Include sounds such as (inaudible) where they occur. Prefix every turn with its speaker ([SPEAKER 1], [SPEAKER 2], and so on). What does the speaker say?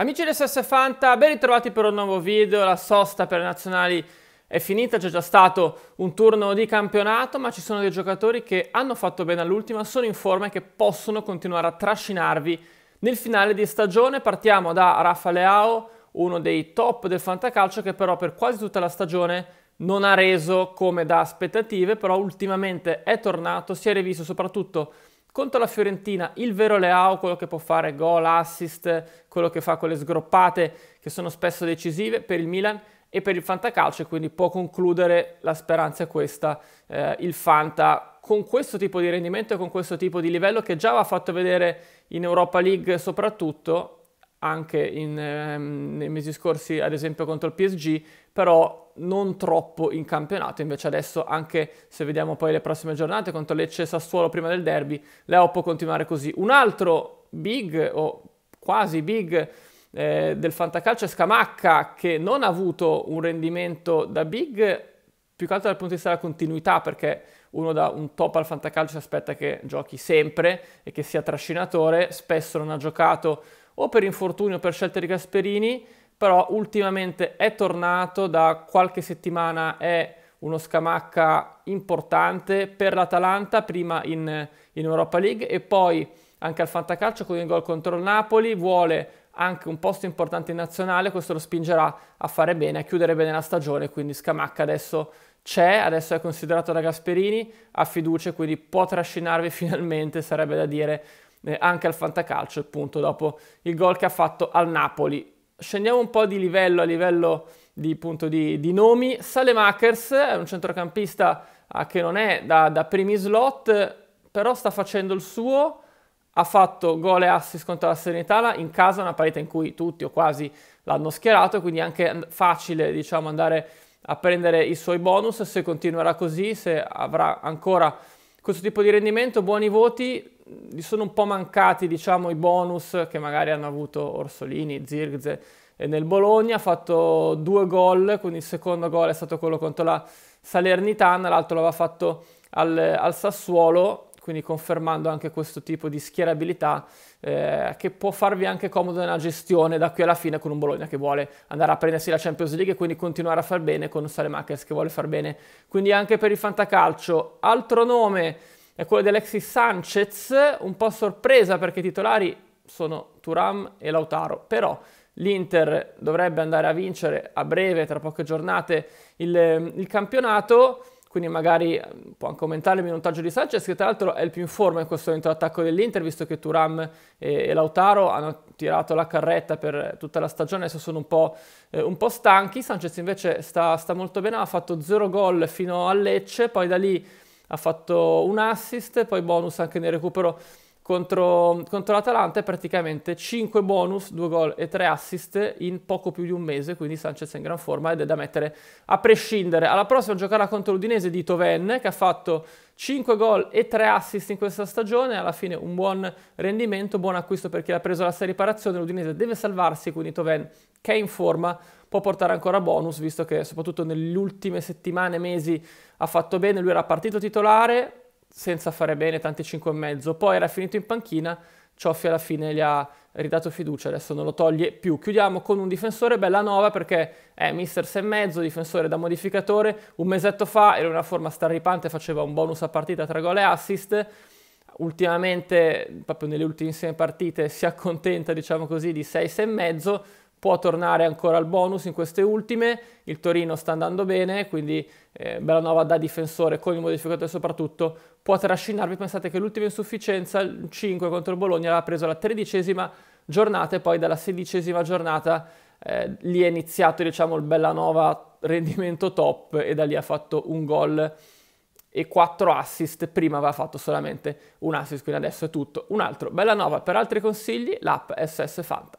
[SPEAKER 1] Amici di SS Fanta, ben ritrovati per un nuovo video, la sosta per le nazionali è finita, c'è già stato un turno di campionato, ma ci sono dei giocatori che hanno fatto bene all'ultima, sono in forma e che possono continuare a trascinarvi nel finale di stagione. Partiamo da Rafa Leao, uno dei top del fantacalcio che però per quasi tutta la stagione non ha reso come da aspettative, però ultimamente è tornato, si è rivisto soprattutto contro la Fiorentina, il vero Leao, quello che può fare gol, assist, quello che fa quelle sgroppate che sono spesso decisive per il Milan e per il Fantacalcio, quindi può concludere, la speranza è questa, eh, il Fanta con questo tipo di rendimento e con questo tipo di livello che già va fatto vedere in Europa League soprattutto, anche in, ehm, nei mesi scorsi ad esempio contro il PSG, però non troppo in campionato, invece adesso anche se vediamo poi le prossime giornate contro Lecce e Sassuolo prima del derby, Leo può continuare così. Un altro big o quasi big eh, del fantacalcio è Scamacca che non ha avuto un rendimento da big più che altro dal punto di vista della continuità perché uno da un top al fantacalcio si aspetta che giochi sempre e che sia trascinatore, spesso non ha giocato o per infortunio o per scelte di Gasperini però ultimamente è tornato, da qualche settimana è uno scamacca importante per l'Atalanta, prima in, in Europa League e poi anche al Fantacalcio con il gol contro il Napoli, vuole anche un posto importante in nazionale, questo lo spingerà a fare bene, a chiudere bene la stagione, quindi Scamacca adesso c'è, adesso è considerato da Gasperini, ha fiducia, quindi può trascinarvi (laughs) finalmente, sarebbe da dire, eh, anche al Fantacalcio, appunto, dopo il gol che ha fatto al Napoli. Scendiamo un po' di livello a livello di, appunto, di, di nomi. Salemakers è un centrocampista ah, che non è da, da primi slot, però sta facendo il suo ha fatto gol e assist contro la Serenitana in casa, una partita in cui tutti o quasi l'hanno schierato, quindi è anche facile diciamo, andare a prendere i suoi bonus se continuerà così, se avrà ancora questo tipo di rendimento, buoni voti, gli sono un po' mancati diciamo, i bonus che magari hanno avuto Orsolini, Zirgze e nel Bologna, ha fatto due gol, quindi il secondo gol è stato quello contro la Salernitana, l'altro l'aveva fatto al, al Sassuolo, quindi confermando anche questo tipo di schierabilità eh, che può farvi anche comodo nella gestione da qui alla fine con un Bologna che vuole andare a prendersi la Champions League e quindi continuare a far bene con un Salemakers che vuole far bene. Quindi anche per il fantacalcio, altro nome è quello di Alexis Sanchez, un po' sorpresa perché i titolari sono Turam e Lautaro, però l'Inter dovrebbe andare a vincere a breve, tra poche giornate, il, il campionato, quindi magari eh, può anche aumentare il minutaggio di Sanchez, che tra l'altro è il più in forma in questo momento l'attacco dell'Inter, visto che Turam e, e, Lautaro hanno tirato la carretta per tutta la stagione, adesso sono un po', eh, un po stanchi, Sanchez invece sta, sta molto bene, ha fatto 0 gol fino a Lecce, poi da lì ha fatto un assist, poi bonus anche nel recupero contro, contro l'Atalanta praticamente 5 bonus, 2 gol e 3 assist in poco più di un mese, quindi Sanchez è in gran forma ed è da mettere a prescindere. Alla prossima giocherà contro l'Udinese di Toven che ha fatto 5 gol e 3 assist in questa stagione, alla fine un buon rendimento, buon acquisto per chi l'ha preso la serie riparazione, l'Udinese deve salvarsi, quindi Toven che è in forma può portare ancora bonus, visto che soprattutto nelle ultime settimane, mesi ha fatto bene, lui era partito titolare senza fare bene tanti 5,5, poi era finito in panchina, Cioffi alla fine gli ha ridato fiducia, adesso non lo toglie più. Chiudiamo con un difensore bella nuova perché è mister 6,5, difensore da modificatore, un mesetto fa era una forma straripante, faceva un bonus a partita tra gol e assist, ultimamente, proprio nelle ultime partite, si accontenta, diciamo così, di 6,5, può tornare ancora al bonus in queste ultime, il Torino sta andando bene, quindi eh, Bellanova da difensore con il modificatore soprattutto può trascinarvi, pensate che l'ultima insufficienza, il 5 contro il Bologna, l'ha preso alla tredicesima giornata e poi dalla sedicesima giornata eh, lì è iniziato diciamo, il Bellanova rendimento top e da lì ha fatto un gol e 4 assist, prima aveva fatto solamente un assist, quindi adesso è tutto un altro. Bellanova, per altri consigli l'app SS Fanta.